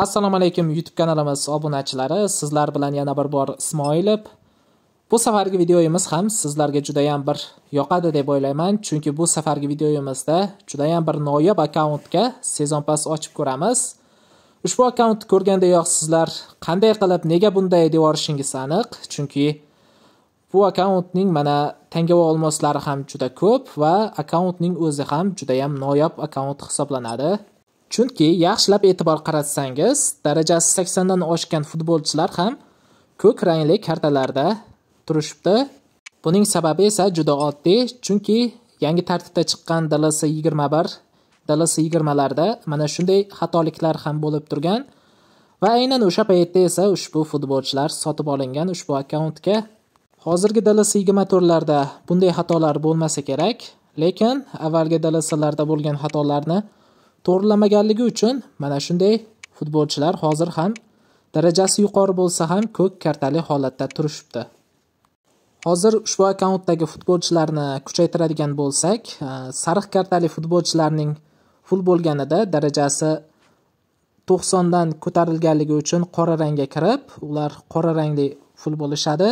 assalomu alaykum youtube kanalimiz obunachilari sizlar bilan yana bir bor ismoilov bu safargi videoyimiz ham sizlarga judayam bir yoqadi deb o'ylayman chunki bu safargi videoyimizda judayam bir noyob akkauntga sezon pass ochib ko'ramiz ushbu akkauntni ko'rgandayoq sizlar qanday qilib nega bunday deb yuborishingiz aniq chunki bu akkauntning mana va olmoslari ham juda ko'p va akkauntning o'zi ham judayam noyob akkaunt hisoblanadi Chunki yaxshilab e'tibor qaratsangiz, darajasi 80 dan oshgan futbolchilar ham ko'k rangli kartalarda turishibdi. Buning sababi esa juda oddiy, chunki yangi tartibda chiqqan dls 21, DLS 20 larda mana shunday xatoliklar ham bo'lib turgan va aynan o'sha paytda esa ushbu futbolchilar sotib olingan ushbu akkauntga. Hozirgi dls 24 larda bunday xatolar bo'lmasa kerak, lekin avvalgi dlslarda bo'lgan xatolarni to'g'rilamaganligi uchun mana shunday futbolchilar hozir ham darajasi yuqori bo'lsa ham ko'k kartali holatda turishibdi hozir ushbu akkauntdagi futbolchilarni kuchaytiradigan bo'lsak e, sariq kartali futbolchilarning ful bo'lganida darajasi to'qsondan ko'tarilganligi uchun qora rangga kirib ular qora rangli ful bo'lishadi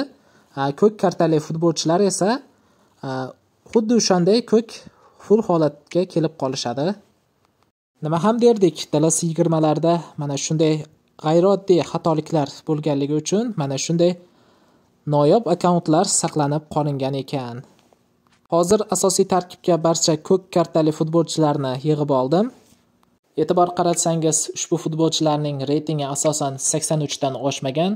e, ko'k kartali futbolchilar esa e, xuddi o'shanday ko'k ful holatga kelib qolishadi nima ham derdik dalasi yigirmalarda mana shunday g'ayrioddiy xatoliklar bo'lganligi uchun mana shunday noyob akkauntlar saqlanib qolingan ekan hozir asosiy tarkibga barcha ko'k kartali futbolchilarni yig'ib oldim e'tibor qaratsangiz ushbu futbolchilarning reytingi asosan 83 dan oshmagan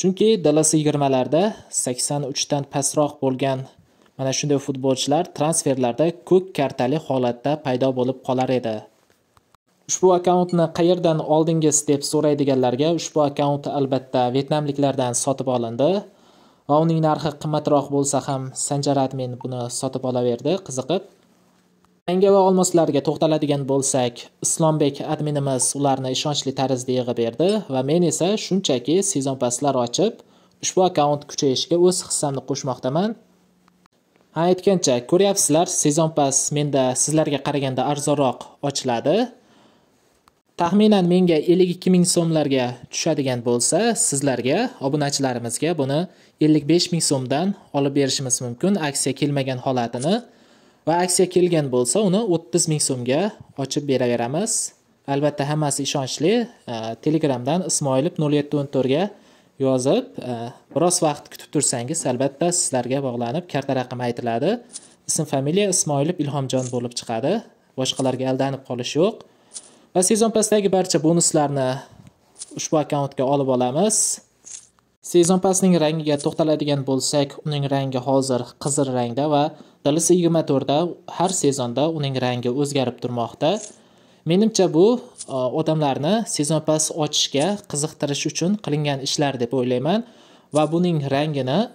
chunki dalasi yigirmalarda 83 dan pastroq bo'lgan mana shunday futbolchilar transferlarda ko'k kartali holatda paydo bo'lib qolar edi ushbu akkauntni qayerdan oldingiz deb so'raydiganlarga ushbu akkaunt albatta vyetnamliklardan sotib olindi va uning narxi qimmatroq bo'lsa ham sanjar admin buni sotib olaverdi qiziqib tanga va olmoslarga to'xtaladigan bo'lsak islombek adminimiz ularni ishonchli tarzda yig'ib berdi va men esa shunchaki sezon pastlar ochib ushbu akkaunt kuchayishiga o'z hissamni qo'shmoqdaman ha aytgancha ko'ryapsizlar sezon pass menda sizlarga qaraganda arzonroq ochiladi taxminan menga ikki ming so'mlarga tushadigan bo'lsa sizlarga obunachilarimizga buni besh ming so'mdan olib berishimiz mumkin aksiya kelmagan holatini va aksiya kelgan bo'lsa uni o'ttiz ming so'mga ochib beraveramiz albatta hammasi ishonchli telegramdan ismoilov 0714 ga yozib biroz vaqt kutib tursangiz albatta sizlarga bog'lanib karta raqami aytiladi ism familiya ismoilov ilhomjon bo'lib chiqadi boshqalarga aldanib qolish yo'q Va sezon pastdagi barcha bonuslarni ushbu akkauntga olib olamiz. Sezon pastning rangiga to'xtaladigan bo'lsak, uning rangi hozir qizil rangda va DLC24 da har sezonda uning rangi o'zgarib turmoqda. Menimcha bu e, odamlarni sezon pas ochishga qiziqtirish uchun qilingan ishlar deb o'ylayman va buning rangini e,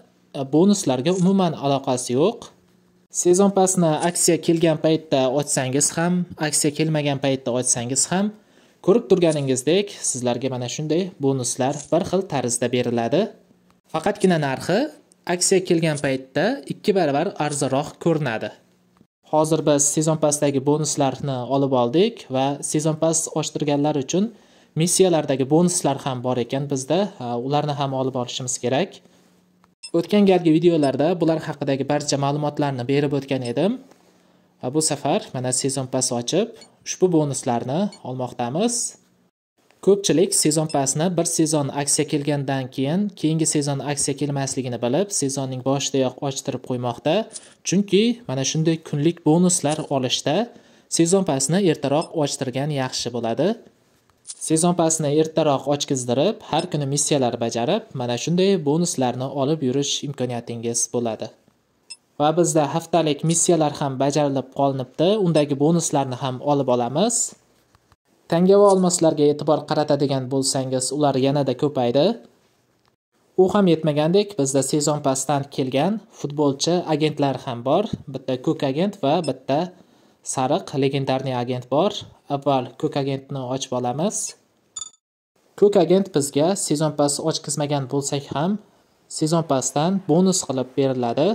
bonuslarga umuman aloqasi yo'q. sezon pasni aksiya kelgan paytda ochsangiz ham aksiya kelmagan paytda ochsangiz ham ko'rib turganingizdek sizlarga mana shunday bonuslar bir xil tarzda beriladi faqatgina narxi aksiya kelgan paytda ikki barobar arzonroq ko'rinadi hozir biz sezon pasdagi bonuslarni olib oldik va sezon pass ochtirganlar uchun missiyalardagi bonuslar ham bor ekan bizda ularni ham olib olishimiz kerak o'tgan galgi videolarda bular haqidagi barcha ma'lumotlarni berib o'tgan edim va bu safar mana sezon pass ochib ushbu bonuslarni olmoqdamiz ko'pchilik sezon passni bir sezon aksiya kelgandan keyin keyingi sezon aksiya kelmasligini bilib sezonning boshidayoq ochtirib qo'ymoqda chunki mana shunday kunlik bonuslar olishda sezon passni ertaroq ochtirgan yaxshi bo'ladi Sezon sezonpasni ertaroq ochkizdirib har kuni missiyalar bajarib mana shunday bonuslarni olib yurish imkoniyatingiz bo'ladi va bizda haftalik missiyalar ham bajarilib qolinibdi undagi bonuslarni ham olib olamiz tanga va olmoslarga e'tibor qaratadigan bo'lsangiz ular yanada ko'paydi u ham yetmagandek bizda sezon pasdan kelgan futbolchi agentlar ham bor bitta ko'k agent va bitta sariq legendarni agent bor avval ko'k agentni ochib olamiz ko'k agent bizga sezon pass ochkizmagan bo'lsak ham sezon passdan bonus qilib beriladi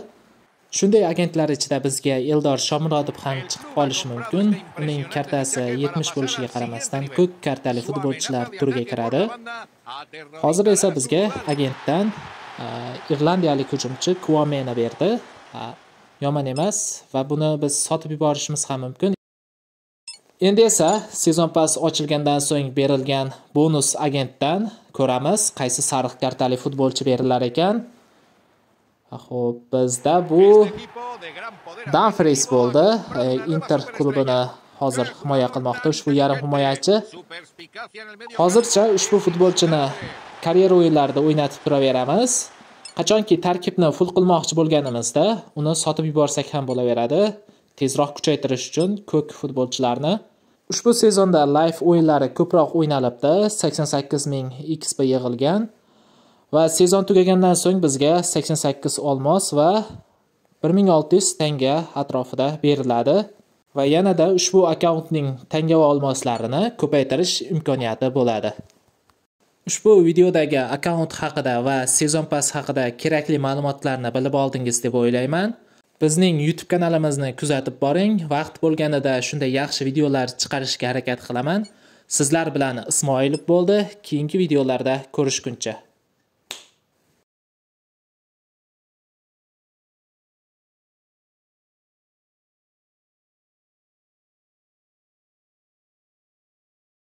shunday agentlar ichida bizga eldor shomurodov ham chiqib qolishi mumkin uning kartasi yetmish bo'lishiga qaramasdan ko'k kartali futbolchilar turiga kiradi hozir esa bizga agentdan e, irlandiyalik hujumchi kuomena berdi yomon emas va buni biz sotib yuborishimiz ham mumkin endi esa sezon pass ochilgandan so'ng berilgan bonus agentdan ko'ramiz qaysi sariq kartali futbolchi berilar ekan ho'p ah, bizda bu danfris bo'ldi e, inter klubini hozir himoya qilmoqda ushbu yarim himoyachi hozircha ushbu futbolchini karyera o'yinlarida o'ynatib turaveramiz qachonki tarkibni full qilmoqchi bo'lganimizda uni sotib yuborsak ham bo'laveradi tezroq kuchaytirish uchun ko'k futbolchilarni ushbu sezonda live o'yinlari ko'proq o'ynalibdi sakson sakkiz ming xp yig'ilgan va sezon tugagandan so'ng bizga sakson sakkiz olmos va bir ming olti yuz tanga atrofida beriladi va yanada ushbu akkauntning tanga va olmoslarini ko'paytirish imkoniyati bo'ladi ushbu videodagi akkaunt haqida va sezon pass haqida kerakli ma'lumotlarni bilib oldingiz deb o'ylayman bizning youtube kanalimizni kuzatib boring vaqt bo'lganida shunday yaxshi videolar chiqarishga harakat qilaman sizlar bilan ismoilov bo'ldi keyingi videolarda ko'rishguncha